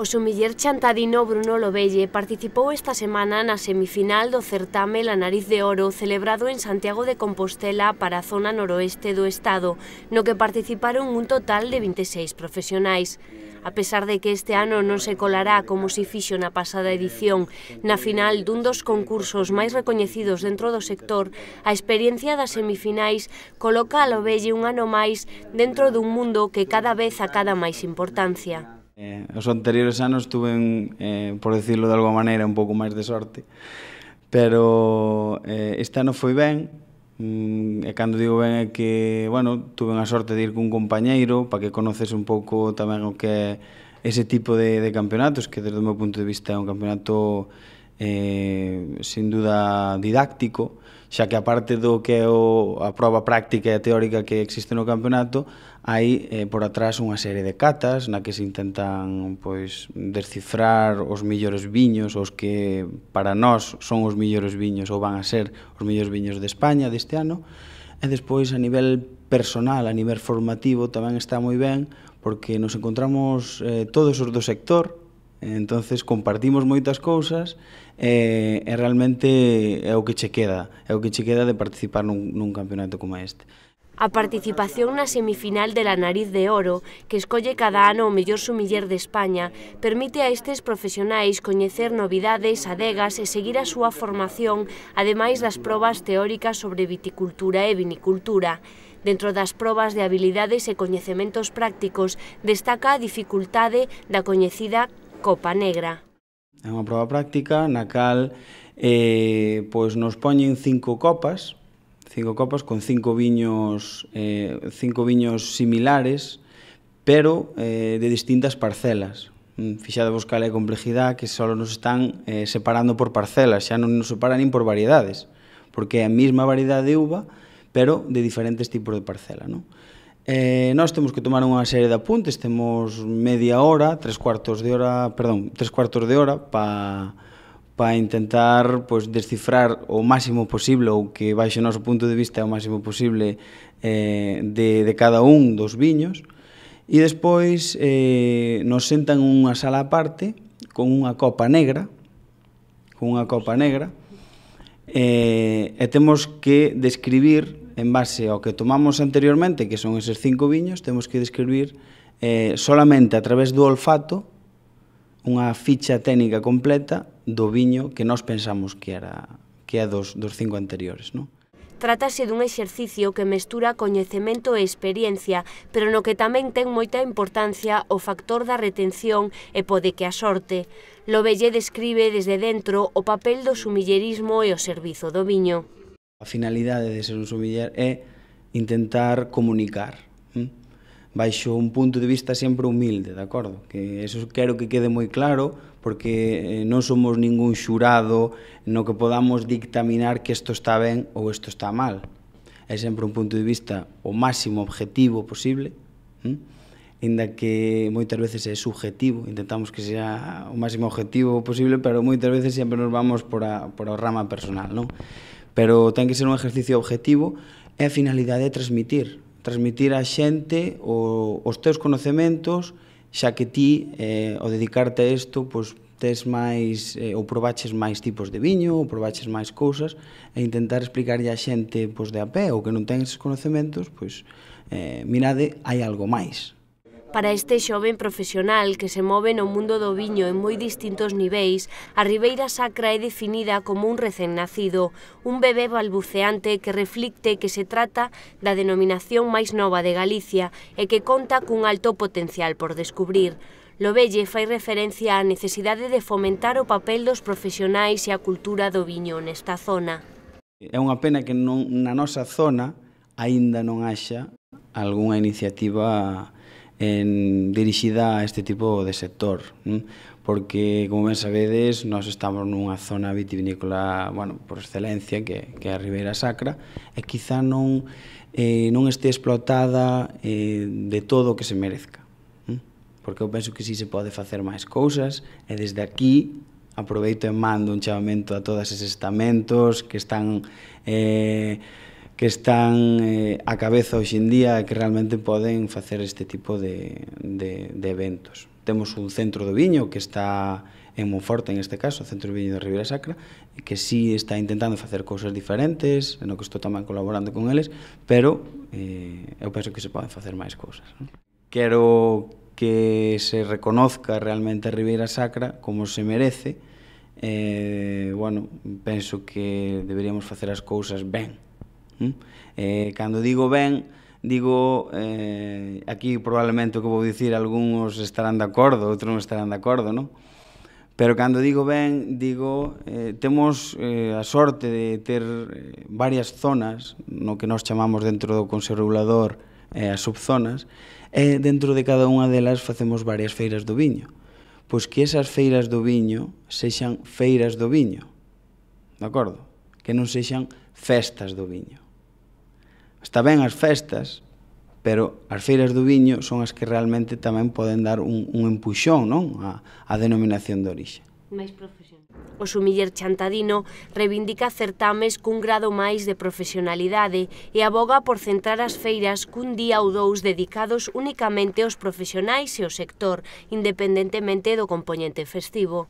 O sumiller chantadino Bruno Lobelle participou esta semana na semifinal do certame La Nariz de Oro celebrado en Santiago de Compostela para a zona noroeste do estado, no que participaron un total de 26 profesionais. A pesar de que este ano non se colará como se fixo na pasada edición, na final dun dos concursos máis recoñecidos dentro do sector, a experiencia das semifinais coloca a Lobelle un ano máis dentro dun mundo que cada vez acada máis importancia. Eh, os anteriores anos tuve, eh, por decirlo de alguma maneira, un pouco máis de sorte, pero eh, este ano foi ben, mm, e cando digo ben é que, bueno, tuve a sorte de ir cun compañeiro para que conoces un pouco tamén o que é ese tipo de, de campeonatos, que desde o meu punto de vista é un campeonato eh, sin duda didáctico, xa que aparte do que é o, a prova práctica e teórica que existe no campeonato, hai eh, por atrás unha serie de catas na que se intentan pois descifrar os millores viños, os que para nós son os millores viños ou van a ser os millores viños de España deste ano, e despois a nivel personal, a nivel formativo tamén está moi ben porque nos encontramos eh, todos os do sector, entonces compartimos moitas cousas e, e realmente é o que che queda, é o que che queda de participar nun, nun campeonato como este. A participación na semifinal de la Nariz de Oro, que escolle cada ano o mellor sumiller de España, permite a estes profesionais coñecer novidades, adegas e seguir a súa formación, ademais das probas teóricas sobre viticultura e vinicultura. Dentro das probas de habilidades e coñecementos prácticos, destaca a dificultade da coñecida Copa Negra. É unha prova práctica na cal eh, pois nos poñen cinco copas, cinco copas con cinco viños, eh, cinco viños similares, pero eh, de distintas parcelas. Mm, vos cal é a que só nos están eh, separando por parcelas, xa non nos separan nin por variedades, porque é a mesma variedade de uva, pero de diferentes tipos de parcela. Non? Eh, nós temos que tomar unha serie de apuntes, temos media hora, tres cuartos de hora, perdón, tres cuartos de hora para para intentar pois, descifrar o máximo posible ou que baixo o noso punto de vista o máximo posible eh, de, de cada un dos viños e despois eh, nos sentan unha sala aparte con unha copa negra con unha copa negra eh, e temos que describir en base ao que tomamos anteriormente, que son eses cinco viños, temos que describir eh, solamente a través do olfato unha ficha técnica completa do viño que nós pensamos que era que é dos, dos cinco anteriores, non? Trátase dun exercicio que mestura coñecemento e experiencia, pero no que tamén ten moita importancia o factor da retención e pode que a sorte. Lobelle describe desde dentro o papel do sumillerismo e o servizo do viño. A finalidade de ser un sumiller é intentar comunicar, ¿eh? baixo un punto de vista sempre humilde, de acordo? Que eso quero que quede moi claro, porque eh, non somos ningún xurado no que podamos dictaminar que isto está ben ou isto está mal. É sempre un punto de vista o máximo objetivo posible, ¿Mm? inda que moitas veces é subjetivo, intentamos que sea o máximo objetivo posible, pero moitas veces sempre nos vamos por a, por a rama personal, non? Pero ten que ser un ejercicio objetivo e a finalidade é transmitir, transmitir á xente o, os teus conocementos, xa que ti, eh, ao dedicarte a isto, pois, tes máis, eh, ou probaches máis tipos de viño, ou probaches máis cousas, e intentar explicarlle a xente pois, de a pé, ou que non ten esos conocementos, pois, eh, mirade, hai algo máis. Para este xoven profesional que se move no mundo do viño en moi distintos niveis, a Ribeira Sacra é definida como un recén nacido, un bebé balbuceante que reflicte que se trata da denominación máis nova de Galicia e que conta cun alto potencial por descubrir. Lobelle fai referencia á necesidade de fomentar o papel dos profesionais e a cultura do viño nesta zona. É unha pena que non, na nosa zona aínda non haxa algunha iniciativa en, dirixida a este tipo de sector, non? porque, como ben sabedes, nós estamos nunha zona vitivinícola, bueno, por excelencia, que, que é a Ribeira Sacra, e quizá non, eh, non este explotada eh, de todo o que se merezca. Non? Porque eu penso que si se pode facer máis cousas, e desde aquí aproveito e mando un chamamento a todas eses estamentos que están eh, que están eh, a cabeza hoxe en día e que realmente poden facer este tipo de, de, de eventos. Temos un centro do viño que está en Monforte, en este caso, o Centro do Viño de Ribeira Sacra, que sí está intentando facer cousas diferentes, no que estou tamén colaborando con eles, pero eh, eu penso que se poden facer máis cousas. Non? Quero que se reconozca realmente a Ribeira Sacra como se merece, eh, bueno, penso que deberíamos facer as cousas ben, Eh, cando digo ben, digo, eh, aquí probablemente o que vou dicir, algúns estarán de acordo, outros non estarán de acordo, non? Pero cando digo ben, digo, eh, temos eh, a sorte de ter eh, varias zonas, no que nós chamamos dentro do Consello Regulador eh, as subzonas, e dentro de cada unha delas facemos varias feiras do viño. Pois que esas feiras do viño sexan feiras do viño, de acordo? Que non sexan festas do viño. Está ben as festas, pero as feiras do viño son as que realmente tamén poden dar un, un empuxón non? A, a denominación de orixe. Máis profesional. O sumiller chantadino reivindica certames cun grado máis de profesionalidade e aboga por centrar as feiras cun día ou dous dedicados únicamente aos profesionais e ao sector, independentemente do componente festivo.